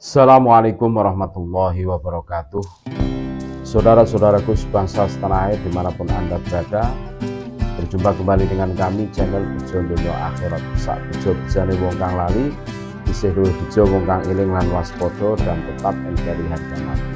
Assalamualaikum warahmatullahi wabarakatuh Saudara-saudaraku sebangsa setanah air dimanapun Anda berada Berjumpa kembali dengan kami channel Bujo Dunia Akhirat Besar Bujo Bujani Wong Kang Lali Isih Luwih Bujo Wong Kang Iling Lan Waspodo dan tetap NKRI Harga Mati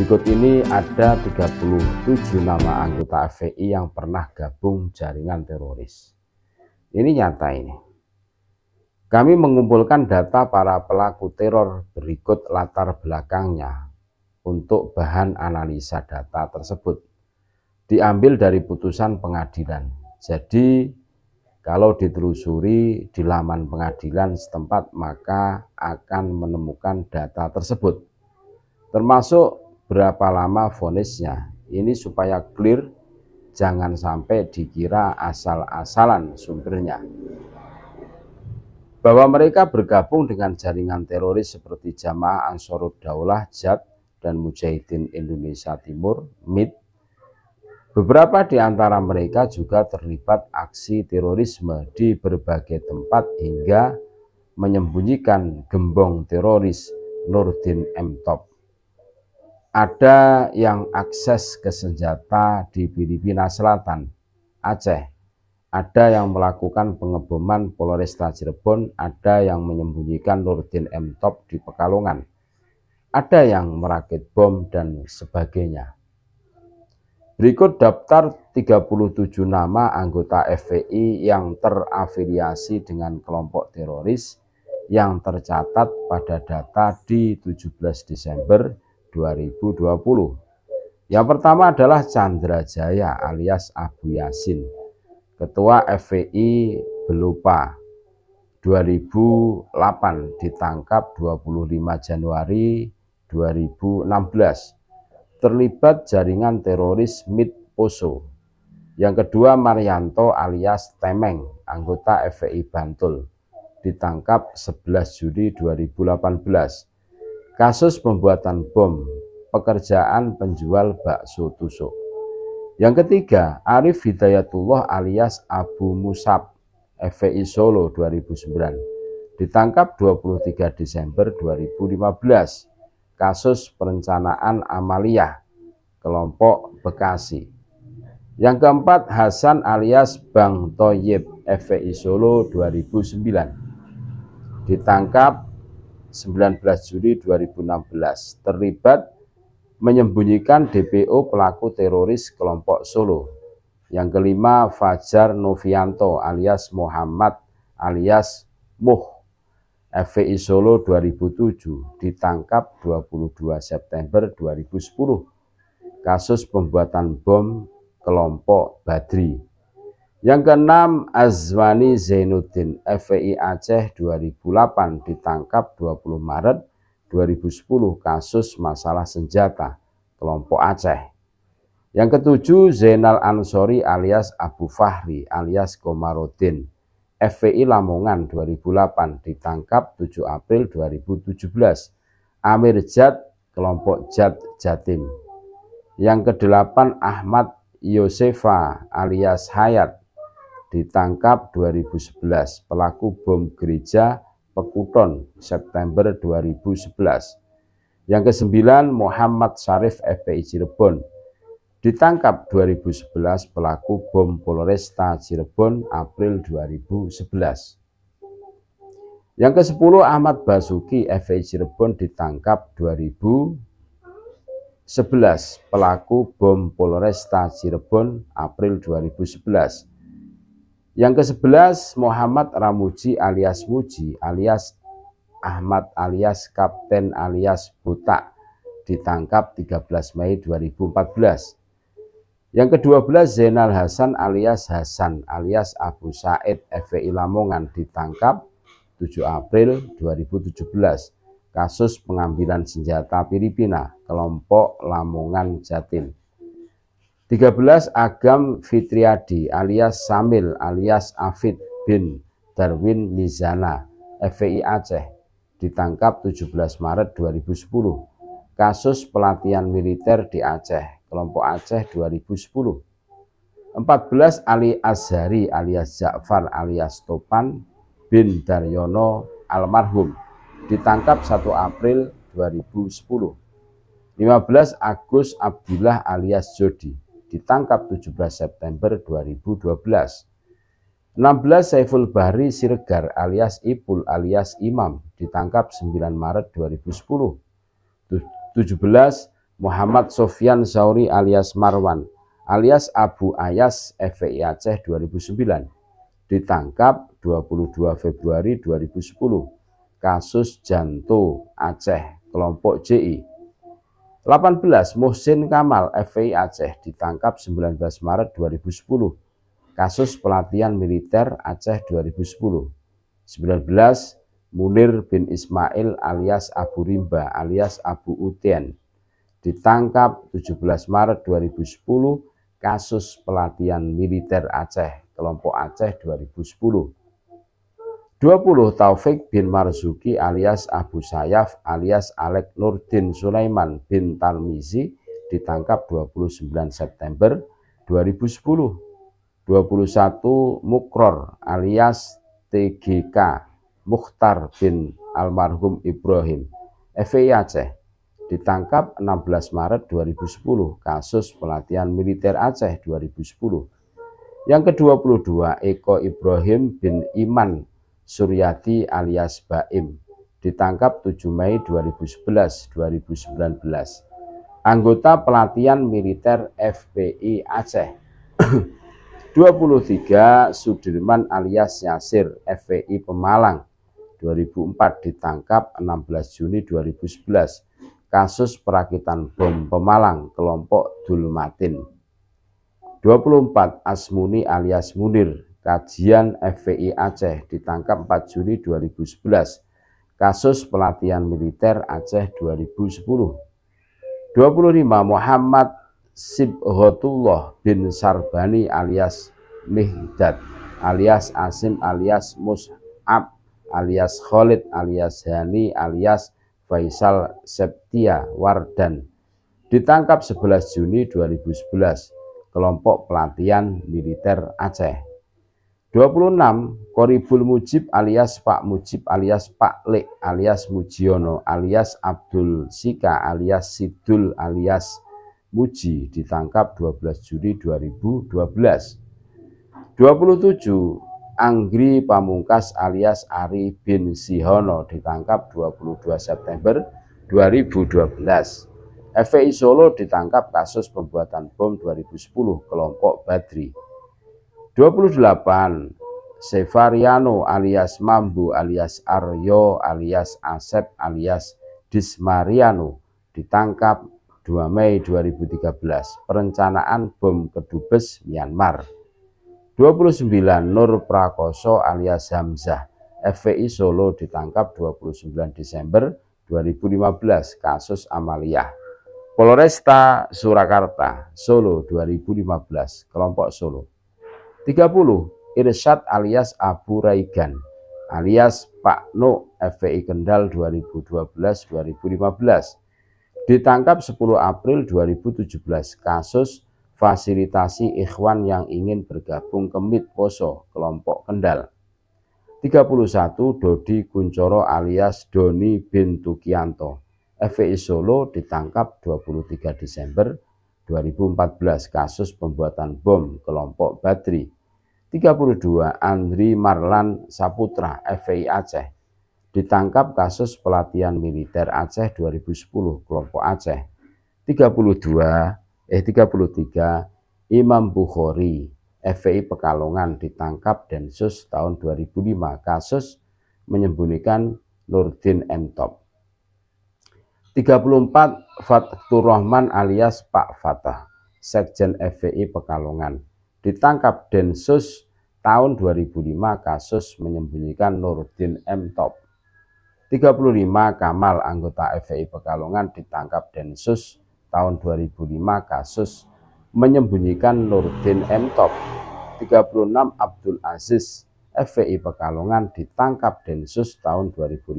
Berikut ini ada 37 nama anggota FPI yang pernah gabung jaringan teroris. Ini nyata ini. Kami mengumpulkan data para pelaku teror berikut latar belakangnya untuk bahan analisa data tersebut. Diambil dari putusan pengadilan. Jadi kalau ditelusuri di laman pengadilan setempat maka akan menemukan data tersebut. Termasuk berapa lama vonisnya. Ini supaya clear jangan sampai dikira asal-asalan sumbernya bahwa mereka bergabung dengan jaringan teroris seperti Jamaah Ansorud Daulah Jat dan Mujahidin Indonesia Timur MIT. Beberapa di antara mereka juga terlibat aksi terorisme di berbagai tempat hingga menyembunyikan gembong teroris Nurdin M. Top. Ada yang akses ke senjata di Filipina Selatan, Aceh, ada yang melakukan pengeboman Polresta Cirebon, ada yang menyembunyikan Nurdin M. Top di Pekalongan. Ada yang merakit bom dan sebagainya. Berikut daftar 37 nama anggota FPI yang terafiliasi dengan kelompok teroris yang tercatat pada data di 17 Desember 2020. Yang pertama adalah Chandra Jaya alias Abu Yasin Ketua FPI Belupa 2008 ditangkap 25 Januari 2016 terlibat jaringan teroris MIT Poso. Yang kedua Marianto alias Temeng, anggota FPI Bantul, ditangkap 11 Juli 2018. Kasus pembuatan bom, pekerjaan penjual bakso tusuk. Yang ketiga, Arif Hidayatullah alias Abu Musab, FPI Solo 2009. Ditangkap 23 Desember 2015. Kasus perencanaan Amalia kelompok Bekasi. Yang keempat, Hasan alias Bang Toyib, FPI Solo 2009. Ditangkap 19 Juli 2016, terlibat menyembunyikan DPO pelaku teroris kelompok Solo. Yang kelima, Fajar Novianto alias Muhammad alias Muh. FPI Solo 2007 ditangkap 22 September 2010 kasus pembuatan bom kelompok Badri. Yang keenam Azwani Zainuddin FPI Aceh 2008 ditangkap 20 Maret 2010 kasus masalah senjata kelompok Aceh. Yang ketujuh Zainal Ansori alias Abu Fahri alias Komarudin. FPI Lamongan 2008 ditangkap 7 April 2017. Amir Jad kelompok Jad Jatim. Yang kedelapan Ahmad Yosefa alias Hayat ditangkap 2011 pelaku bom gereja Pekuton September 2011. Yang kesembilan Muhammad Sarif FPI Cirebon ditangkap 2011 pelaku bom Polresta Cirebon April 2011. Yang ke-10 Ahmad Basuki FPI Cirebon ditangkap 2011 pelaku bom Polresta Cirebon April 2011. Yang ke-11 Muhammad Ramuji alias Muji alias Ahmad alias Kapten alias Buta ditangkap 13 Mei 2014. Yang ke-12 Zainal Hasan alias Hasan alias Abu Said FPI Lamongan ditangkap 7 April 2017 kasus pengambilan senjata Filipina kelompok Lamongan Jatim. 13 Agam Fitriadi alias Samil alias Afid bin Darwin Mizana FPI Aceh ditangkap 17 Maret 2010 kasus pelatihan militer di Aceh kelompok Aceh 2010 14 Ali Azhari alias Ja'far alias Topan bin Daryono almarhum ditangkap 1 April 2010 15 Agus Abdullah alias Jodi ditangkap 17 September 2012. 16 Saiful Bahri Siregar alias Ipul alias Imam ditangkap 9 Maret 2010. 17 Muhammad Sofyan Zauri alias Marwan alias Abu Ayas FPI Aceh 2009 ditangkap 22 Februari 2010 kasus Janto Aceh kelompok JI 18. Muhsin Kamal, FPI Aceh, ditangkap 19 Maret 2010. Kasus pelatihan militer Aceh 2010. 19. Munir bin Ismail alias Abu Rimba alias Abu Utien. Ditangkap 17 Maret 2010 kasus pelatihan militer Aceh, kelompok Aceh 2010. 20 Taufik bin Marzuki alias Abu Sayyaf alias Alek Nurdin Sulaiman bin Tarmizi ditangkap 29 September 2010. 21 Mukror alias TGK Mukhtar bin almarhum Ibrahim FI e Aceh ditangkap 16 Maret 2010 kasus pelatihan militer Aceh 2010. Yang ke-22 Eko Ibrahim bin Iman Suryati alias Baim, ditangkap 7 Mei 2011-2019. Anggota pelatihan militer FPI Aceh. 23 Sudirman alias Yasir FPI Pemalang 2004 ditangkap 16 Juni 2011 kasus perakitan bom Pemalang kelompok Dulmatin. 24 Asmuni alias Munir Kajian FPI Aceh ditangkap 4 Juli 2011. Kasus pelatihan militer Aceh 2010. 25 Muhammad Sibhotullah bin Sarbani alias Mihdad alias Asim alias Mus'ab alias Khalid alias Hani alias Faisal Septia Wardan ditangkap 11 Juni 2011 kelompok pelatihan militer Aceh 26 Koribul Mujib alias Pak Mujib alias Pak Lek alias Mujiono alias Abdul Sika alias Sidul alias Muji ditangkap 12 Juli 2012. 27 Anggri Pamungkas alias Ari bin Sihono ditangkap 22 September 2012. FPI Solo ditangkap kasus pembuatan bom 2010 kelompok Badri. 28 Sevariano alias Mambu alias Aryo alias Asep alias Dismariano ditangkap 2 Mei 2013 perencanaan bom kedubes Myanmar 29 Nur Prakoso alias Hamzah FPI Solo ditangkap 29 Desember 2015 kasus Amalia Polresta Surakarta Solo 2015 kelompok Solo 30. Irsyad alias Abu Raigan alias Pak No FPI Kendal 2012-2015 ditangkap 10 April 2017 kasus fasilitasi ikhwan yang ingin bergabung ke MIT Poso, kelompok Kendal. 31 Dodi Kuncoro alias Doni bintu kianto FPI Solo ditangkap 23 Desember 2014 kasus pembuatan bom kelompok Badri. 32 Andri Marlan Saputra FPI Aceh ditangkap kasus pelatihan militer Aceh 2010 kelompok Aceh 32 eh 33 Imam Bukhari FPI Pekalongan ditangkap Densus tahun 2005 kasus menyembunyikan Nurdin Top. 34 Fatur Rahman alias Pak Fatah Sekjen FPI Pekalongan ditangkap Densus tahun 2005 kasus menyembunyikan Nurdin M. Top. 35 Kamal anggota FPI Pekalongan ditangkap Densus tahun 2005 kasus menyembunyikan Nurdin M. Top. 36 Abdul Aziz FPI Pekalongan ditangkap Densus tahun 2005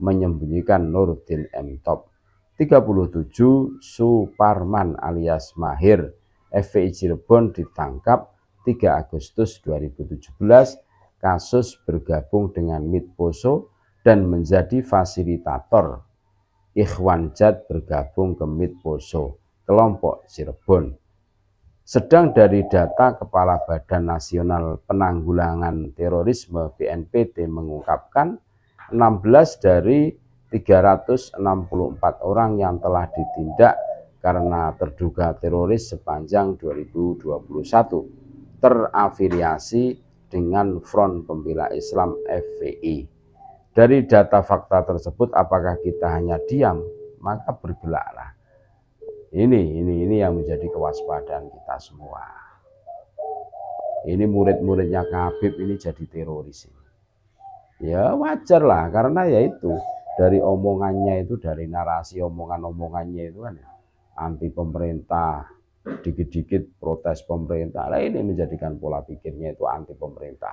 menyembunyikan Nurdin M. Top. 37 Suparman alias Mahir FPI Cirebon ditangkap 3 Agustus 2017 kasus bergabung dengan MIT Poso dan menjadi fasilitator Ikhwan Jat bergabung ke MIT Poso, kelompok Cirebon. Sedang dari data Kepala Badan Nasional Penanggulangan Terorisme BNPT mengungkapkan 16 dari 364 orang yang telah ditindak karena terduga teroris sepanjang 2021 terafiliasi dengan Front Pembela Islam FPI. Dari data fakta tersebut apakah kita hanya diam? Maka bergelaklah. Ini ini ini yang menjadi kewaspadaan kita semua. Ini murid-muridnya Kabib ini jadi teroris Ya wajarlah, karena ya itu dari omongannya itu dari narasi omongan-omongannya itu kan ya, anti pemerintah, dikit-dikit protes pemerintah. Nah ini menjadikan pola pikirnya itu anti pemerintah.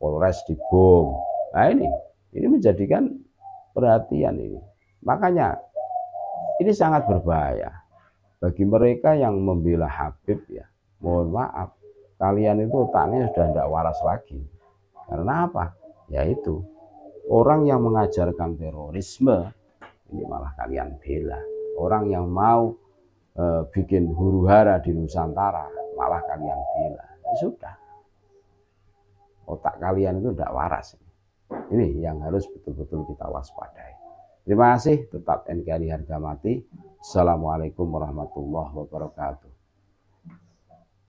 Polres dibom. Nah ini, ini menjadikan perhatian ini. Makanya ini sangat berbahaya bagi mereka yang membela Habib ya. Mohon maaf, kalian itu otaknya sudah tidak waras lagi. Karena apa? Ya itu orang yang mengajarkan terorisme ini malah kalian bela. Orang yang mau e, bikin huru hara di Nusantara, malah kalian gila. Ya sudah, otak kalian itu tidak waras. Ini yang harus betul-betul kita waspadai. Terima kasih, tetap NKRI harga mati. Assalamualaikum warahmatullahi wabarakatuh.